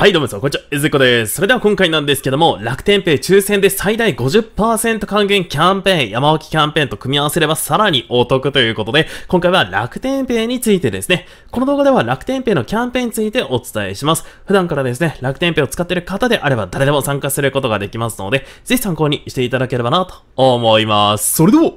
はい、どうもです。こんにちは。えずこです。それでは今回なんですけども、楽天ペイ抽選で最大50%還元キャンペーン、山置キャンペーンと組み合わせればさらにお得ということで、今回は楽天ペイについてですね。この動画では楽天ペイのキャンペーンについてお伝えします。普段からですね、楽天ペイを使っている方であれば誰でも参加することができますので、ぜひ参考にしていただければなと思います。それでは、行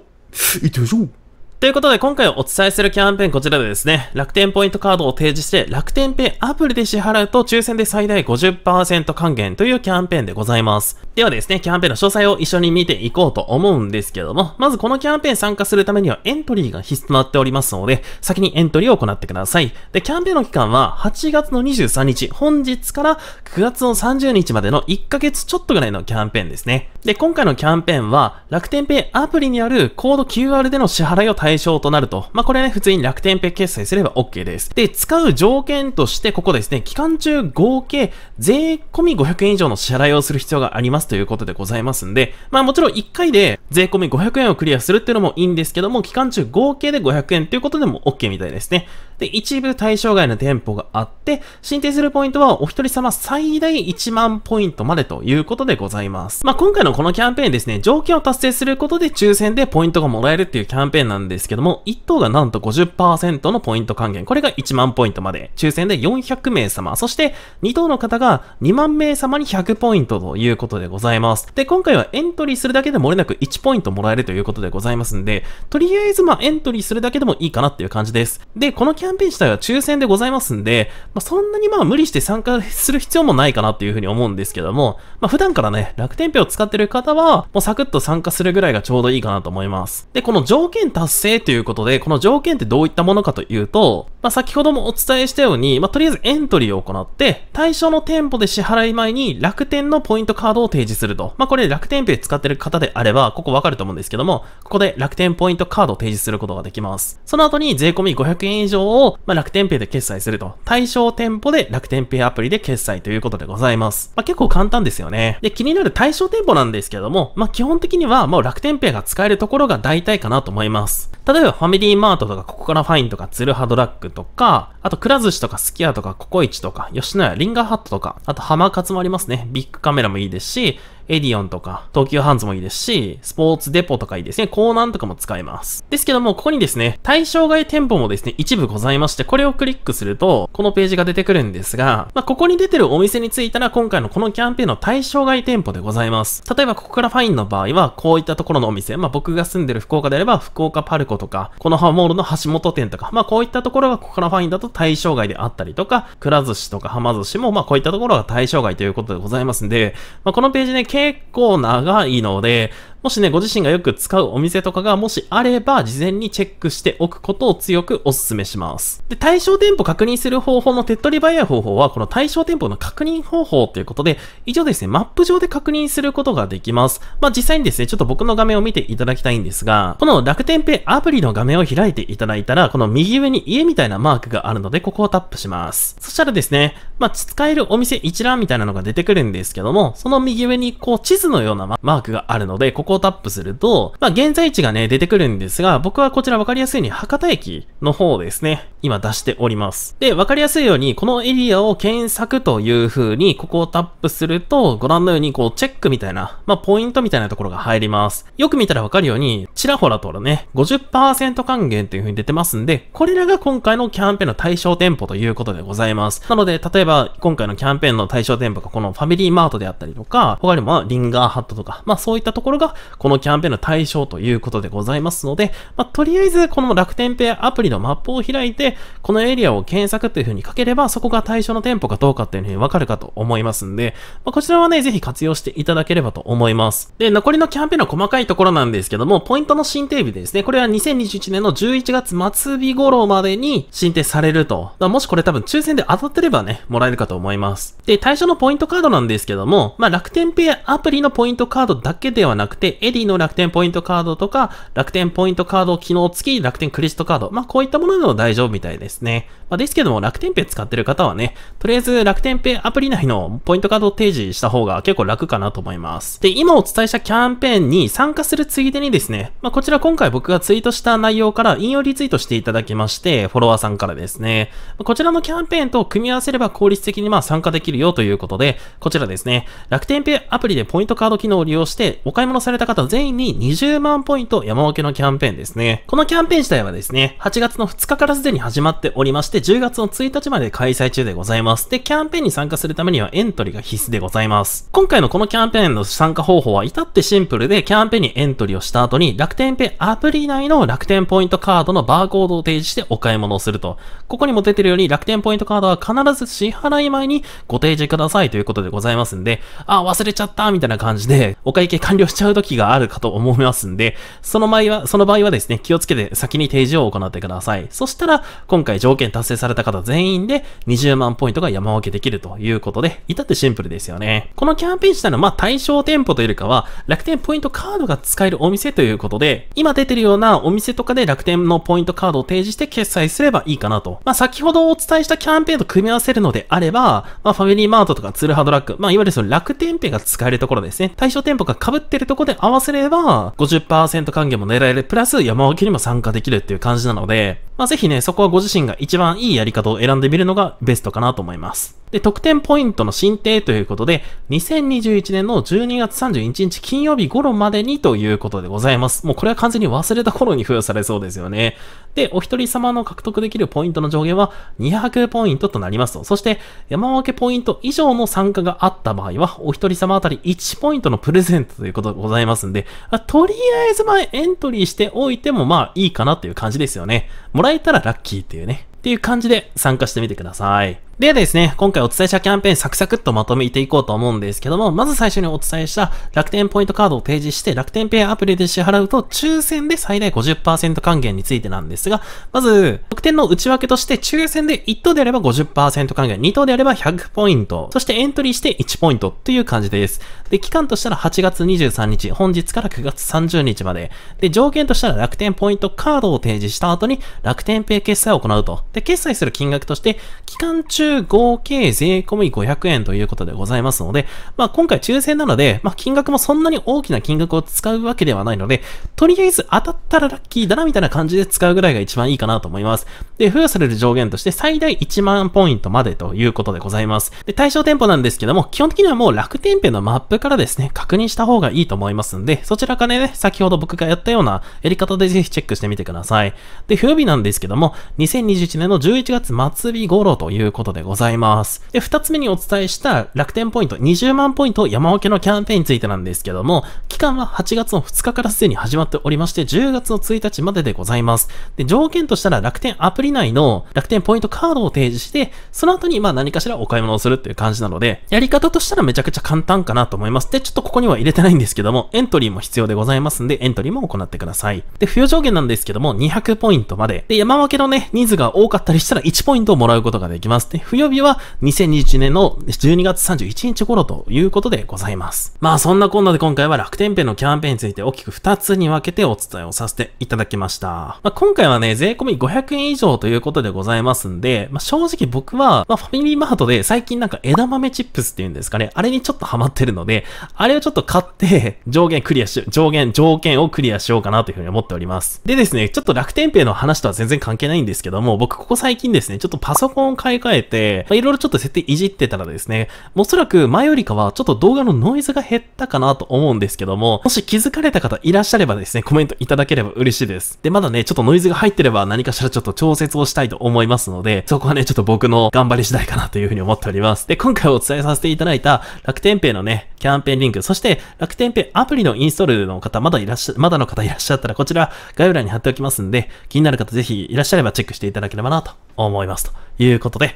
ってみましょうということで今回お伝えするキャンペーンこちらでですね、楽天ポイントカードを提示して楽天ペイアプリで支払うと抽選で最大50%還元というキャンペーンでございます。ではですね、キャンペーンの詳細を一緒に見ていこうと思うんですけども、まずこのキャンペーン参加するためにはエントリーが必須となっておりますので、先にエントリーを行ってください。で、キャンペーンの期間は8月の23日、本日から9月の30日までの1ヶ月ちょっとぐらいのキャンペーンですね。で、今回のキャンペーンは楽天ペイアプリにあるコード QR での支払いを対対象となると。まあ、これね、普通に楽天ペイ決済すれば OK です。で、使う条件として、ここですね、期間中合計税込み500円以上の支払いをする必要がありますということでございますんで、まあ、もちろん1回で税込み500円をクリアするっていうのもいいんですけども、期間中合計で500円ということでも OK みたいですね。で、一部対象外の店舗があって、申請するポイントはお一人様最大1万ポイントまでということでございます。まあ、今回のこのキャンペーンですね、条件を達成することで抽選でポイントがもらえるっていうキャンペーンなんでですけども、1等がなんと50%のポイント還元。これが1万ポイントまで。抽選で400名様。そして、2等の方が2万名様に100ポイントということでございます。で、今回はエントリーするだけでもれなく1ポイントもらえるということでございますんで、とりあえずまあエントリーするだけでもいいかなっていう感じです。で、このキャンペーン自体は抽選でございますんで、まあ、そんなにまあ無理して参加する必要もないかなっていうふうに思うんですけども、まあ普段からね、楽天ペを使ってる方は、もうサクッと参加するぐらいがちょうどいいかなと思います。で、この条件達成ということで、この条件ってどういったものかというと、まあ、先ほどもお伝えしたように、まあ、とりあえずエントリーを行って、対象の店舗で支払い前に楽天のポイントカードを提示すると。まあ、これ楽天ペイ使ってる方であれば、ここわかると思うんですけども、ここで楽天ポイントカードを提示することができます。その後に税込500円以上を、ま楽天ペイで決済すると。対象店舗で楽天ペイアプリで決済ということでございます。ま結構簡単ですよね。で、気になる対象店舗なんですけども、ま基本的にはもう楽天ペイが使えるところが大体かなと思います。例えばファミリーマートとか、ここからファインとか、ツルハドラッグとか、あとくら寿司とか、すき家とか、ココイチとか、吉野家、リンガーハットとか、あと浜勝もありますね。ビッグカメラもいいですし、エディオンとか、東急ハンズもいいですし、スポーツデポとかいいですね。コーナンとかも使えます。ですけども、ここにですね、対象外店舗もですね、一部ございまして、これをクリックすると、このページが出てくるんですが、まあ、ここに出てるお店についたら、今回のこのキャンペーンの対象外店舗でございます。例えば、ここからファインの場合は、こういったところのお店、まあ、僕が住んでる福岡であれば、福岡パルコとか、このハモールの橋本店とか、まあ、こういったところがここからファインだと対象外であったりとか、くら寿司とかはま寿司も、まあ、こういったところが対象外ということでございますんで、まあ、このページね、結構長いので、もしね、ご自身がよく使うお店とかがもしあれば、事前にチェックしておくことを強くお勧めします。で、対象店舗確認する方法の手っ取り早い方法は、この対象店舗の確認方法ということで、以上ですね、マップ上で確認することができます。まあ、実際にですね、ちょっと僕の画面を見ていただきたいんですが、この楽天ペイアプリの画面を開いていただいたら、この右上に家みたいなマークがあるので、ここをタップします。そしたらですね、まあ、使えるお店一覧みたいなのが出てくるんですけども、その右上にこう地図のようなマークがあるので、ここをタップすると、まあ、現在地がね、出てくるんですが、僕はこちらわかりやすいように博多駅の方ですね、今出しております。で、わかりやすいように、このエリアを検索という風に、ここをタップすると、ご覧のように、こう、チェックみたいな、まあ、ポイントみたいなところが入ります。よく見たらわかるように、ちらほらとね、50%還元という風に出てますんで、これらが今回のキャンペーンの対象店舗ということでございます。なので、例えば、今回のキャンペーンの対象店舗がこのファミリーマートであったりとか、他にもリンガーハットとか、まあそういったところがこのキャンペーンの対象ということでございますので、まあ、とりあえずこの楽天ペアアプリのマップを開いて、このエリアを検索という風に書ければ、そこが対象の店舗かどうかっていう風にわかるかと思いますんで、まあ、こちらはね、ぜひ活用していただければと思います。で、残りのキャンペーンの細かいところなんですけども、ポイントの新定日ですね、これは2021年の11月末日頃までに申請されると。もしこれ多分抽選で当たってればね、もらえるかと思います。で、対象のポイントカードなんですけども、まあ、楽天ペアアプリのポイントカードだけではなくて、エディの楽天ポイントカードとか、楽天ポイントカード機能付き楽天クレジットカード、まあこういったものでも大丈夫みたいですね。まあですけども、楽天ペイ使ってる方はね、とりあえず楽天ペイアプリ内のポイントカードを提示した方が結構楽かなと思います。で、今お伝えしたキャンペーンに参加するついでにですね、まあこちら今回僕がツイートした内容から引用リツイートしていただきまして、フォロワーさんからですね、こちらのキャンペーンと組み合わせれば効率的にまあ参加できるよということで、こちらですね、楽天ペイアプリでポイントカード機能を利用してお買い物されたた方全員に20万ポイント山分けのキャンペーンですね。このキャンペーン自体はですね、8月の2日からすでに始まっておりまして、10月の1日まで開催中でございます。で、キャンペーンに参加するためにはエントリーが必須でございます。今回のこのキャンペーンの参加方法は至ってシンプルで、キャンペーンにエントリーをした後に、楽天ペイアプリ内の楽天ポイントカードのバーコードを提示してお買い物をすると。ここにも出てるように、楽天ポイントカードは必ず支払い前にご提示くださいということでございますんで、あ、忘れちゃったみたいな感じで、お会計完了しちゃうとき機があるかと思いますんで、その場合は、その場合はですね、気をつけて先に提示を行ってください。そしたら、今回条件達成された方全員で20万ポイントが山分けできるということで、至ってシンプルですよね。このキャンペーン自体の、まあ、対象店舗というよりかは、楽天ポイントカードが使えるお店ということで、今出てるようなお店とかで楽天のポイントカードを提示して決済すればいいかなと。まあ、先ほどお伝えしたキャンペーンと組み合わせるのであれば、まあ、ファミリーマートとかツルハドラッグ、まあ、いわゆるその楽天ペが使えるところですね。対象店舗が被ってるところでで合わせれば50%還元も狙える、プラス山分けにも参加できるっていう感じなので、まあ、ぜひね、そこはご自身が一番いいやり方を選んでみるのがベストかなと思います。で、得点ポイントの進呈ということで、2021年の12月31日金曜日頃までにということでございます。もうこれは完全に忘れた頃に付与されそうですよね。で、お一人様の獲得できるポイントの上限は200ポイントとなりますと。そして、山分けポイント以上の参加があった場合は、お一人様あたり1ポイントのプレゼントということでございますんで、とりあえずまあエントリーしておいてもまあいいかなという感じですよね。ももらえたらラッキーっていうね。っていう感じで参加してみてください。でですね、今回お伝えしたキャンペーンサクサクっとまとめていこうと思うんですけども、まず最初にお伝えした楽天ポイントカードを提示して楽天ペイアプリで支払うと抽選で最大50%還元についてなんですが、まず、特典の内訳として抽選で1等であれば50%還元、2等であれば100ポイント、そしてエントリーして1ポイントという感じです。で、期間としたら8月23日、本日から9月30日まで。で、条件としたら楽天ポイントカードを提示した後に楽天ペイ決済を行うと。で、決済する金額として、期間中合計税込み500円ということでございますので、まあ、今回抽選なので、まあ、金額もそんなに大きな金額を使うわけではないので、とりあえず当たったらラッキーだなみたいな感じで使うぐらいが一番いいかなと思います。で、付与される上限として最大1万ポイントまでということでございます。で、対象店舗なんですけども、基本的にはもう楽天ペのマップからですね、確認した方がいいと思いますんで、そちらからね、先ほど僕がやったようなやり方でぜひチェックしてみてください。で、付与日なんですけども、2021年の11月末日頃ということででございます。で、二つ目にお伝えした楽天ポイント20万ポイント山分けのキャンペーンについてなんですけども、期間は8月の2日からすでに始まっておりまして、10月の1日まででございます。で、条件としたら楽天アプリ内の楽天ポイントカードを提示して、その後にまあ何かしらお買い物をするっていう感じなので、やり方としたらめちゃくちゃ簡単かなと思います。で、ちょっとここには入れてないんですけども、エントリーも必要でございますんで、エントリーも行ってください。で、付与上限なんですけども、200ポイントまで。で、山分けのね、人数が多かったりしたら1ポイントをもらうことができます。で、与日は2021年の12月31日頃ということでございます。まあそんなこんなで今回は楽天ペイのキャンペーンについて大きく2つに分けてお伝えをさせていただきました。まあ今回はね、税込み500円以上ということでございますんで、まあ正直僕は、まあファミリーマートで最近なんか枝豆チップスっていうんですかね、あれにちょっとハマってるので、あれをちょっと買って上限クリアし、上限、条件をクリアしようかなというふうに思っております。でですね、ちょっと楽天ペイの話とは全然関係ないんですけども、僕ここ最近ですね、ちょっとパソコンを買い替えて、て、まあ、いろいろちょっと設定いじってたらですね、おそらく前よりかはちょっと動画のノイズが減ったかなと思うんですけども、もし気づかれた方いらっしゃればですね、コメントいただければ嬉しいです。で、まだね、ちょっとノイズが入ってれば何かしらちょっと調節をしたいと思いますので、そこはね、ちょっと僕の頑張り次第かなというふうに思っております。で、今回お伝えさせていただいた楽天ペイのね、キャンペーンリンク、そして楽天ペイアプリのインストールの方、まだいらっしゃ、まだの方いらっしゃったら、こちら概要欄に貼っておきますんで、気になる方ぜひいらっしゃればチェックしていただければなと思います。ということで、